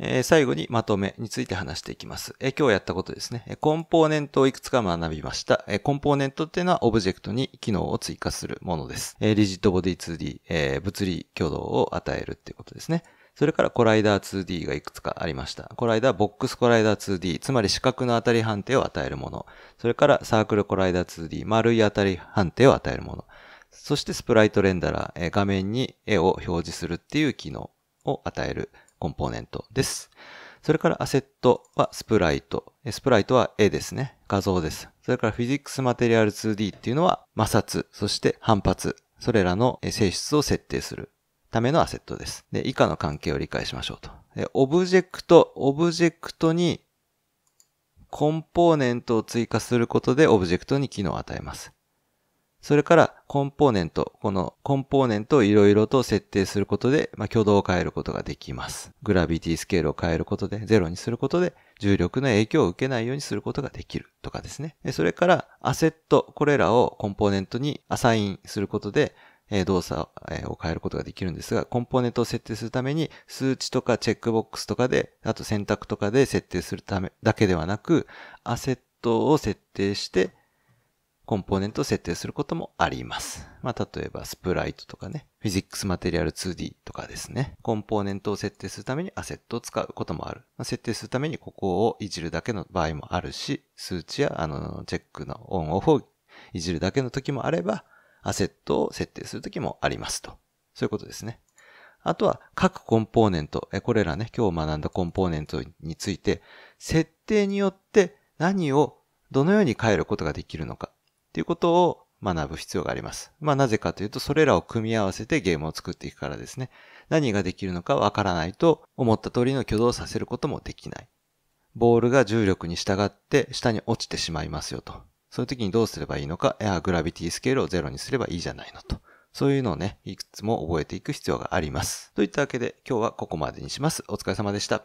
え最後にまとめについて話していきます。え今日やったことですね、えコンポーネントをいくつか学びました。えコンポーネントっていうのはオブジェクトに機能を追加するものです。えリジットボディ 2D、え物理挙動を与えるっていうことですね。それからコライダー 2D がいくつかありました。コライダーボックスコライダー 2D、つまり四角の当たり判定を与えるもの。それからサークルコライダー 2D、丸い当たり判定を与えるもの。そしてスプライトレンダラー、画面に絵を表示するっていう機能を与えるコンポーネントです。それからアセットはスプライト。スプライトは絵ですね。画像です。それからフィジックスマテリアル 2D っていうのは摩擦、そして反発、それらの性質を設定するためのアセットです。で、以下の関係を理解しましょうと。オブジェクト、オブジェクトにコンポーネントを追加することでオブジェクトに機能を与えます。それからコンポーネント、このコンポーネントをいろいろと設定することで、まあ、挙動を変えることができます。グラビティスケールを変えることで、ゼロにすることで、重力の影響を受けないようにすることができるとかですね。それから、アセット、これらをコンポーネントにアサインすることで、動作を変えることができるんですが、コンポーネントを設定するために、数値とかチェックボックスとかで、あと選択とかで設定するためだけではなく、アセットを設定して、コンポーネントを設定することもあります。まあ、例えばスプライトとかね、フィジックスマテリアル 2D とかですね。コンポーネントを設定するためにアセットを使うこともある。まあ、設定するためにここをいじるだけの場合もあるし、数値やあの、チェックのオンオフをいじるだけの時もあれば、アセットを設定する時もありますと。そういうことですね。あとは各コンポーネント、これらね、今日学んだコンポーネントについて、設定によって何をどのように変えることができるのか、ていうことを学ぶ必要があります。まあなぜかというと、それらを組み合わせてゲームを作っていくからですね。何ができるのかわからないと、思った通りの挙動をさせることもできない。ボールが重力に従って下に落ちてしまいますよと。そういう時にどうすればいいのか、エアグラビティスケールをゼロにすればいいじゃないのと。そういうのをね、いくつも覚えていく必要があります。といったわけで今日はここまでにします。お疲れ様でした。